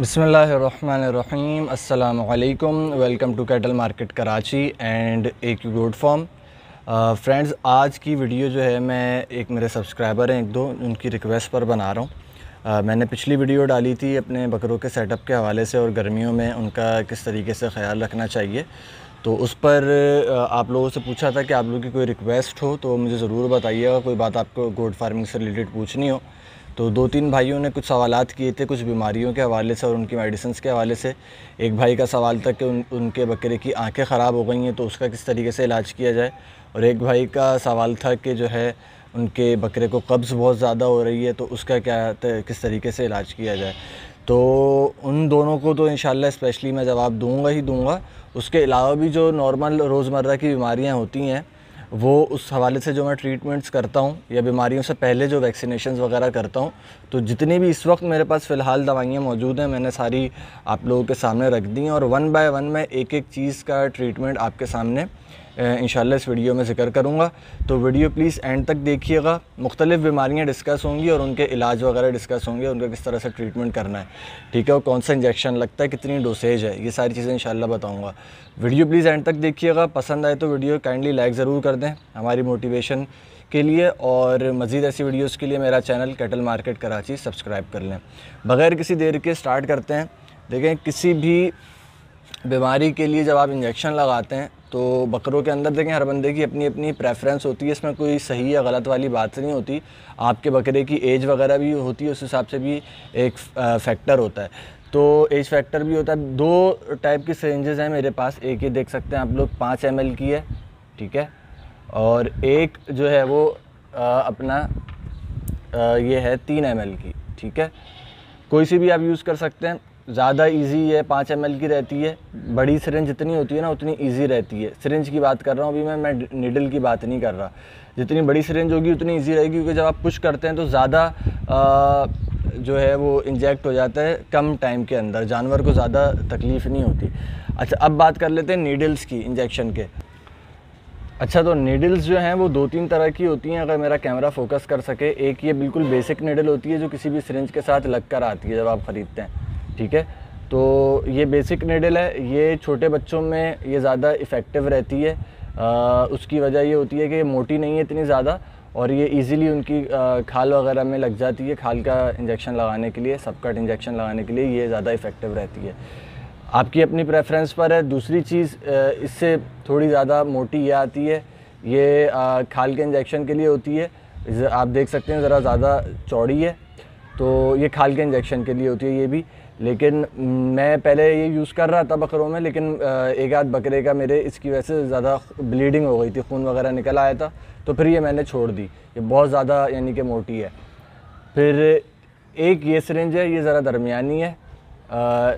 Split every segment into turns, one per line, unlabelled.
बसमीम अल्लाम welcome to cattle market Karachi and एक यू गोड फॉर्म फ्रेंड्स आज की वीडियो जो है मैं एक मेरे सब्सक्राइबर हैं एक दो उनकी रिक्वेस्ट पर बना रहा हूँ uh, मैंने पिछली वीडियो डाली थी अपने बकरों के सेटअप के हवाले से और गर्मियों में उनका किस तरीके से ख्याल रखना चाहिए तो उस पर आप लोगों से पूछा था कि आप लोगों की कोई रिक्वेस्ट हो तो मुझे ज़रूर बताइएगा कोई बात आपको गोड फार्मिंग से रिलेटेड पूछनी हो तो दो तीन भाइयों ने कुछ सवाल किए थे कुछ बीमारियों के हवाले से और उनकी मेडिसिन के हवाले से एक भाई का सवाल था कि उन, उनके बकरे की आंखें ख़राब हो गई हैं तो उसका किस तरीके से इलाज किया जाए और एक भाई का सवाल था कि जो है उनके बकरे को कब्ज़ बहुत ज़्यादा हो रही है तो उसका क्या किस तरीके से इलाज किया जाए तो उन दोनों को तो इन स्पेशली मैं जवाब दूँगा ही दूँगा उसके अलावा भी जो नॉर्मल रोज़मर्रा की बीमारियाँ होती हैं वो उस हवाले से जो मैं ट्रीटमेंट्स करता हूँ या बीमारियों से पहले जो वैक्सीनेशन वगैरह करता हूँ तो जितनी भी इस वक्त मेरे पास फ़िलहाल दवाइयाँ मौजूद हैं मैंने सारी आप लोगों के सामने रख दी हैं और वन बाय वन मैं एक एक चीज़ का ट्रीटमेंट आपके सामने इन इस वीडियो में ज़िक्र करूँगा तो वीडियो प्लीज़ एंड तक देखिएगा मुख्तलिफ़ बीमारियाँ डिस्कस होंगी और उनके इलाज वगैरह डिस्कस होंगे उनका किस तरह से ट्रीटमेंट करना है ठीक है और कौन सा इंजेक्शन लगता है कितनी डोसेज है ये सारी चीज़ें इन बताऊँगा वीडियो प्लीज़ एंड तक देखिएगा पसंद आए तो वीडियो काइंडली लाइक ज़रूर कर दें हमारी मोटिवेशन के लिए और मज़ीद ऐसी वीडियोस के लिए मेरा channel cattle market Karachi subscribe कर लें बग़ैर किसी देर के स्टार्ट करते हैं देखें किसी भी बीमारी के लिए जब आप इंजेक्शन लगाते हैं तो बकरों के अंदर देखें हर बंदे की अपनी अपनी प्रेफरेंस होती है इसमें कोई सही या गलत वाली बात नहीं होती आपके बकरे की एज वगैरह भी होती है उस हिसाब से भी एक फैक्टर होता है तो एज फैक्टर भी होता है दो टाइप की सरेंजेज़ हैं मेरे पास एक ये देख सकते हैं आप लोग पाँच एम की है ठीक है और एक जो है वो आ, अपना आ, ये है तीन एम की ठीक है कोई सी भी आप यूज़ कर सकते हैं ज़्यादा इजी है पाँच एम की रहती है बड़ी सिरिंज जितनी होती है ना उतनी इजी रहती है सिरिंज की बात कर रहा हूँ अभी मैं मैं निडल की बात नहीं कर रहा जितनी बड़ी सिरिंज होगी उतनी इजी रहेगी क्योंकि जब आप पुश करते हैं तो ज़्यादा जो है वो इंजेक्ट हो जाता है कम टाइम के अंदर जानवर को ज़्यादा तकलीफ़ नहीं होती अच्छा अब बात कर लेते हैं नीडल्स की इंजेक्शन के अच्छा तो नीडल्स जो हैं वो दो तीन तरह की होती हैं अगर मेरा कैमरा फोकस कर सके एक ये बिल्कुल बेसिक नीडल होती है जो किसी भी सिरिंज के साथ लग कर आती है जब आप ख़रीदते हैं ठीक है तो ये बेसिक नेडल है ये छोटे बच्चों में ये ज़्यादा इफ़ेक्टिव रहती है आ, उसकी वजह ये होती है कि मोटी नहीं है इतनी ज़्यादा और ये इजीली उनकी आ, खाल वगैरह में लग जाती है खाल का इंजेक्शन लगाने के लिए सब कट इंजेक्शन लगाने के लिए ये ज़्यादा इफ़ेक्टिव रहती है आपकी अपनी प्रेफरेंस पर है दूसरी चीज़ इससे थोड़ी ज़्यादा मोटी ये आती है ये आ, खाल के इंजेक्शन के लिए होती है आप देख सकते हैं ज़रा ज़्यादा चौड़ी है तो ये खाल के इंजेक्शन के लिए होती है ये भी लेकिन मैं पहले ये यूज़ कर रहा था बकरों में लेकिन एक आध बकरे का मेरे इसकी वजह से ज़्यादा ब्लीडिंग हो गई थी खून वगैरह निकल आया था तो फिर ये मैंने छोड़ दी ये बहुत ज़्यादा यानी कि मोटी है फिर एक ये सरेंज है ये ज़रा दरमियानी है आ,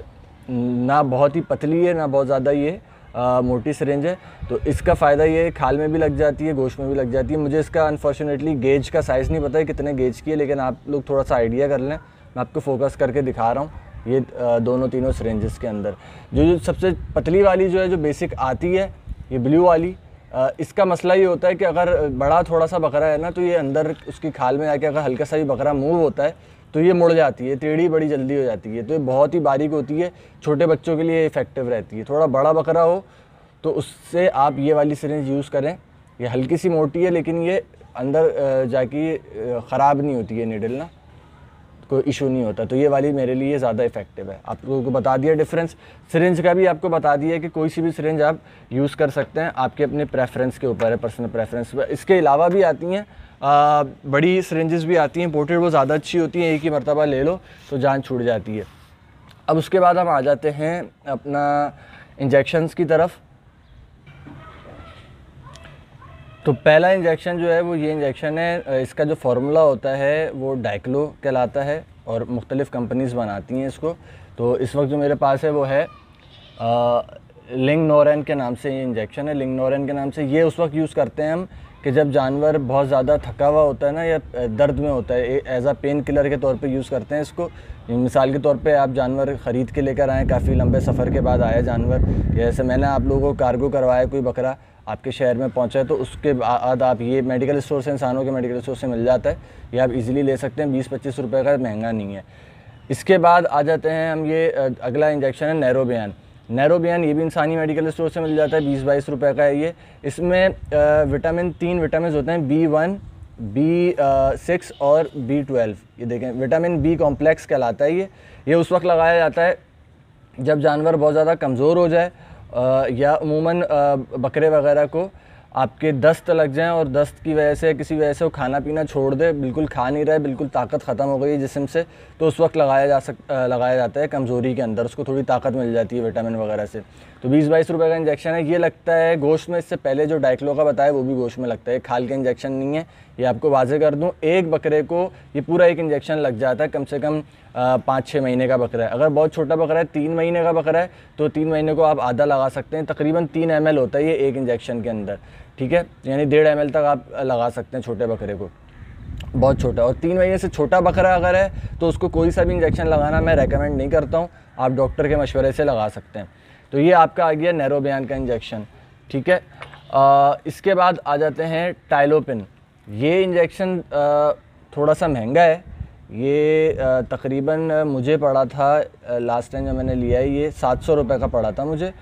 ना बहुत ही पतली है ना बहुत ज़्यादा ये मोटी सरेंज है तो इसका फ़ायदा ये है खाल में भी लग जाती है गोश्त में भी लग जाती है मुझे इसका अनफॉर्चुनेटली गेज का साइज़ नहीं पता है कितने गेज की है लेकिन आप लोग थोड़ा सा आइडिया कर लें मैं आपको फोकस करके दिखा रहा हूँ ये दोनों तीनों सरेंजेस के अंदर जो जो सबसे पतली वाली जो है जो बेसिक आती है ये ब्लू वाली इसका मसला ये होता है कि अगर बड़ा थोड़ा सा बकरा है ना तो ये अंदर उसकी खाल में आके अगर हल्का सा ही बकरा मूव होता है तो ये मुड़ जाती है टेढ़ी बड़ी जल्दी हो जाती है तो ये बहुत ही बारीक होती है छोटे बच्चों के लिए इफ़ेक्टिव रहती है थोड़ा बड़ा बकरा हो तो उससे आप ये वाली सिरेंज यूज़ करें ये हल्की सी मोटी है लेकिन ये अंदर जाके ख़राब नहीं होती है निडल ना कोई इशू नहीं होता तो ये वाली मेरे लिए ज़्यादा इफेक्टिव है आप लोगों को बता दिया डिफरेंस सिरेंज का भी आपको बता दिया है कि कोई सी भी सिरेंज आप यूज़ कर सकते हैं आपके अपने प्रेफरेंस के ऊपर है पर्सनल प्रेफरेंस पर इसके अलावा भी आती हैं आ, बड़ी सरेंजेस भी आती हैं पोर्ट्रेट वो ज़्यादा अच्छी होती हैं एक ही मरतबा ले लो तो जान छूट जाती है अब उसके बाद हम आ जाते हैं अपना इंजेक्शन्स की तरफ तो पहला इंजेक्शन जो है वो ये इंजेक्शन है इसका जो फार्मूला होता है वो डाइक्लो कहलाता है और मुख्तलिफ़ कंपनीज़ बनाती हैं इसको तो इस वक्त जो मेरे पास है वो है लिंग नोरन के नाम से ये इंजेक्शन है लिंग नोरन के नाम से ये उस वक्त यूज़ करते हैं हम कि जब जानवर बहुत ज़्यादा थका हुआ होता है ना या दर्द में होता है एज आ पेन किलर के तौर पे यूज़ करते हैं इसको मिसाल के तौर पे आप जानवर ख़रीद के लेकर आएँ काफ़ी लंबे सफ़र के बाद आया जानवर जैसे मैंने आप लोगों को कार्गो करवाया कोई बकरा आपके शहर में पहुँचा है तो उसके बाद आप ये मेडिकल स्टोर से इंसानों के मेडिकल स्टोर से मिल जाता है ये आप ईज़िली ले सकते हैं बीस पच्चीस रुपये का महंगा नहीं है इसके बाद आ जाते हैं हम ये अगला इंजेक्शन है नैरोबियान नैरो बयान ये भी इंसानी मेडिकल स्टोर से मिल जाता है बीस बाईस रुपये का है ये इसमें विटामिन तीन विटामिन होते हैं बी वन बी सिक्स और बी ट्वेल्व ये देखें विटामिन बी कॉम्प्लेक्स कहलाता है ये ये उस वक्त लगाया जाता है जब जानवर बहुत ज़्यादा कमज़ोर हो जाए आ, या अमूमन बकरे वगैरह को आपके दस्त लग जाएं और दस्त की वजह से किसी वजह से वो खाना पीना छोड़ दे बिल्कुल खा नहीं रहा है बिल्कुल ताकत ख़त्म हो गई है जिसम से तो उस वक्त लगाया जा सक लगाया जाता है कमज़ोरी के अंदर उसको थोड़ी ताकत मिल जाती है विटामिन वगैरह से तो बीस बाईस रुपये का इंजेक्शन है ये लगता है गोश्त में इससे पहले जो डाइक्लो का बताया वो भी गोश्त में लगता है खाल के इंजेक्शन नहीं है ये आपको वाजे कर दूँ एक बकरे को ये पूरा एक इंजेक्शन लग जाता है कम से कम पाँच छः महीने का बकरा है अगर बहुत छोटा बकरा है तीन महीने का बकरा है तो तीन महीने को आप आधा लगा सकते हैं तकरीबन तीन एम होता है ये एक इंजेक्शन के अंदर ठीक है यानी डेढ़ एम तक आप लगा सकते हैं छोटे बकरे को बहुत छोटा और तीन महीने से छोटा बकरा अगर है तो उसको कोई सा भी इंजेक्शन लगाना मैं रेकमेंड नहीं करता हूँ आप डॉक्टर के मशवरे से लगा सकते हैं तो ये आपका आ गया नैरोबयान का इंजेक्शन ठीक है आ, इसके बाद आ जाते हैं टाइलोपिन ये इंजेक्शन थोड़ा सा महंगा है ये तकरीबन मुझे पड़ा था लास्ट टाइम जब मैंने लिया है ये सात सौ रुपये का पड़ा था मुझे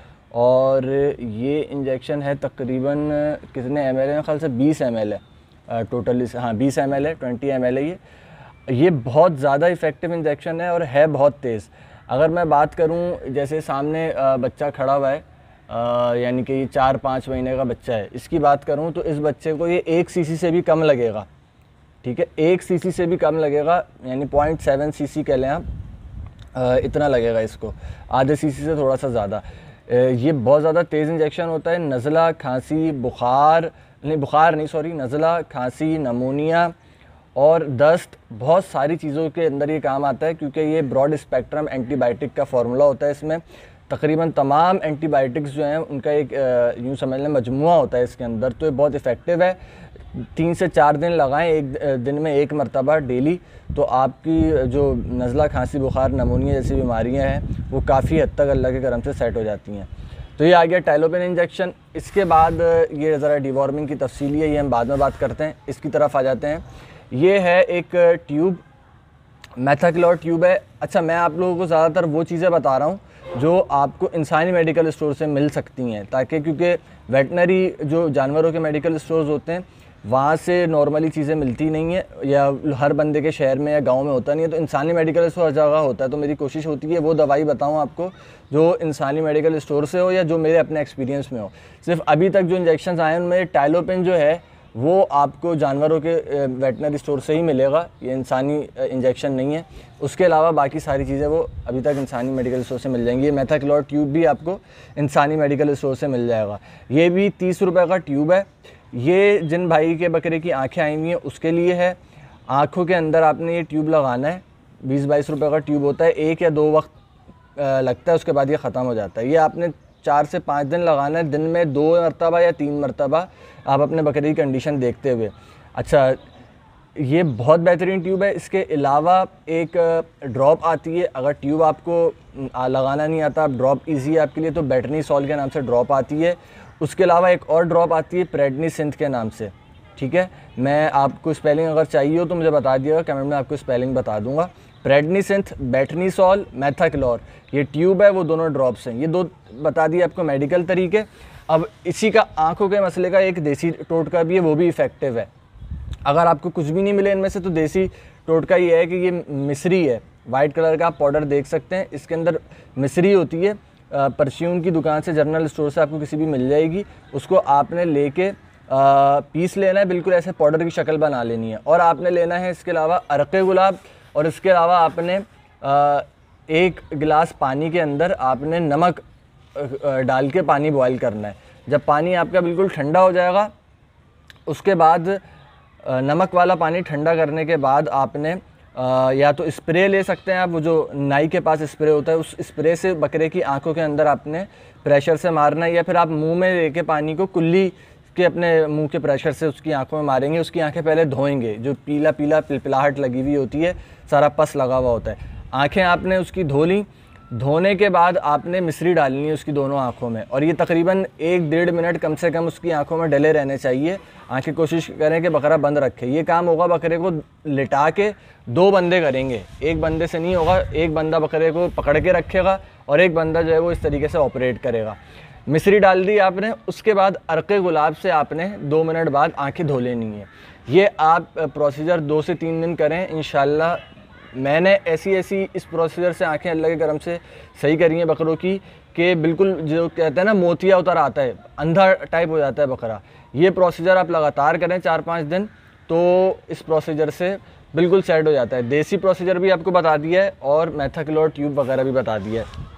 और ये इंजेक्शन है तकरीबन कितने एम एल है ख्याल से बीस एम एल है टोटल इस हाँ बीस एम एल है ट्वेंटी एम एल है ये ये बहुत ज़्यादा इफ़ेक्टिव इंजेक्शन है और है बहुत तेज़ अगर मैं बात करूँ जैसे सामने बच्चा खड़ा हुआ है यानी कि चार पाँच महीने का बच्चा है इसकी बात करूँ तो इस बच्चे को ये एक सीसी से भी कम लगेगा ठीक है एक सीसी से भी कम लगेगा यानी पॉइंट सेवन सी कह लें आप इतना लगेगा इसको आधे सीसी से थोड़ा सा ज़्यादा ये बहुत ज़्यादा तेज़ इंजेक्शन होता है नज़ला खांसी बुखार नहीं बुखार नहीं सॉरी नज़ला खांसी नमोनिया और दस्त बहुत सारी चीज़ों के अंदर ये काम आता है क्योंकि ये ब्रॉड स्पेक्ट्रम एंटीबायोटिक का फार्मूला होता है इसमें तकरीबन तमाम एंटीबायोटिक्स जो हैं उनका एक यूँ समझ लें मजमू होता है इसके अंदर तो ये बहुत इफ़ेक्टिव है तीन से चार दिन लगाएं एक दिन में एक मरतबा डेली तो आपकी जो नज़ला खांसी बुखार नमोनिया जैसी बीमारियां हैं वो काफ़ी हद तक अल्लाह के करम से सेट हो जाती हैं तो ये आ गया टाइलोपिन इंजेक्शन इसके बाद ये ज़रा डिवॉर्मिंग की तफसीली है ये हम बाद में बात करते हैं इसकी तरफ आ जाते हैं ये है एक ट्यूब मैथाक्लोर ट्यूब है अच्छा मैं आप लोगों को ज़्यादातर वो चीज़ें बता रहा हूँ जो आपको इंसानी मेडिकल स्टोर से मिल सकती हैं ताकि क्योंकि वेटनरी जो जानवरों के मेडिकल स्टोर होते हैं वहाँ से नॉर्मली चीज़ें मिलती नहीं है या हर बंदे के शहर में या गांव में होता नहीं है तो इंसानी मेडिकल स्टोर हर जगह होता है तो मेरी कोशिश होती है वो दवाई बताऊँ आपको जो इंसानी मेडिकल स्टोर से हो या जो मेरे अपने एक्सपीरियंस में हो सिर्फ अभी तक जो इंजेक्शन आए उनमें टाइलोपिन जो है वो आपको जानवरों के वेटनरी स्टोर से ही मिलेगा ये इंसानी इंजेक्शन नहीं है उसके अलावा बाकी सारी चीज़ें वो अभी तक इंसानी मेडिकल स्टोर से मिल जाएंगी ये मेथाक्लोर ट्यूब भी आपको इंसानी मेडिकल स्टोर से मिल जाएगा ये भी तीस रुपये का ट्यूब है ये जिन भाई के बकरे की आँखें आई हुई हैं उसके लिए है आँखों के अंदर आपने ये ट्यूब लगाना है बीस बाईस रुपये का ट्यूब होता है एक या दो वक्त लगता है उसके बाद ये ख़त्म हो जाता है ये आपने चार से पाँच दिन लगाना है दिन में दो मरतबा या तीन मरतबा आप अपने बकरी की कंडीशन देखते हुए अच्छा ये बहुत बेहतरीन ट्यूब है इसके अलावा एक ड्रॉप आती है अगर ट्यूब आपको लगाना नहीं आता आप ड्रॉप ईजी है आपके लिए तो बैटनी सॉल के नाम से ड्रॉप आती है उसके अलावा एक और ड्रॉप आती है प्रेडनी सिंथ के नाम से ठीक है मैं आपको स्पेलिंग अगर चाहिए हो तो मुझे बता दिएगा कमेंट में आपको स्पेलिंग बता दूंगा प्रेडनीसेंथ बैटनीसॉल मैथाक्लोर ये ट्यूब है वो दोनों ड्रॉप्स हैं ये दो बता दिए आपको मेडिकल तरीके अब इसी का आंखों के मसले का एक देसी टोटका भी है वो भी इफ़ेक्टिव है अगर आपको कुछ भी नहीं मिले इनमें से तो देसी टोटका ये है कि ये मिसरी है वाइट कलर का आप पाउडर देख सकते हैं इसके अंदर मिसरी होती है परफ्यूम की दुकान से जनरल स्टोर से आपको किसी भी मिल जाएगी उसको आपने लेके पीस लेना है बिल्कुल ऐसे पाउडर की शक्ल बना लेनी है और आपने लेना है इसके अलावा अरक गुलाब और इसके अलावा आपने एक गिलास पानी के अंदर आपने नमक डाल के पानी बॉयल करना है जब पानी आपका बिल्कुल ठंडा हो जाएगा उसके बाद नमक वाला पानी ठंडा करने के बाद आपने या तो स्प्रे ले सकते हैं आप वो जो नाई के पास स्प्रे होता है उस स्प्रे से बकरे की आंखों के अंदर आपने प्रेशर से मारना है या फिर आप मुंह में लेके पानी को कुल्ली उसके अपने मुंह के प्रेशर से उसकी आंखों में मारेंगे उसकी आंखें पहले धोएंगे जो पीला पीला पिलपिलाहट लगी हुई होती है सारा पस लगा हुआ होता है आंखें आपने उसकी धो ली धोने के बाद आपने मिश्री डालनी है उसकी दोनों आँखों में और ये तकरीबन एक डेढ़ मिनट कम से कम उसकी आँखों में डले रहने चाहिए आँखें कोशिश करें कि बकरा बंद रखे ये काम होगा बकरे को लिटा के दो बंदे करेंगे एक बंदे से नहीं होगा एक बंदा बकरे को पकड़ के रखेगा और एक बंदा जो है वो इस तरीके से ऑपरेट करेगा मिश्री डाल दी आपने उसके बाद अरके गुलाब से आपने दो मिनट बाद आंखें धो लेनी है ये आप प्रोसीजर दो से तीन दिन करें इन मैंने ऐसी ऐसी इस प्रोसीजर से आंखें अल्लाह के करम से सही करी हैं बकरों की कि बिल्कुल जो कहते हैं ना मोतिया उतर आता है अंधा टाइप हो जाता है बकरा ये प्रोसीजर आप लगातार करें चार पाँच दिन तो इस प्रोसीजर से बिल्कुल सेट हो जाता है देसी प्रोसीजर भी आपको बता दिया है और मैथाक्लोर ट्यूब वगैरह भी बता दिया है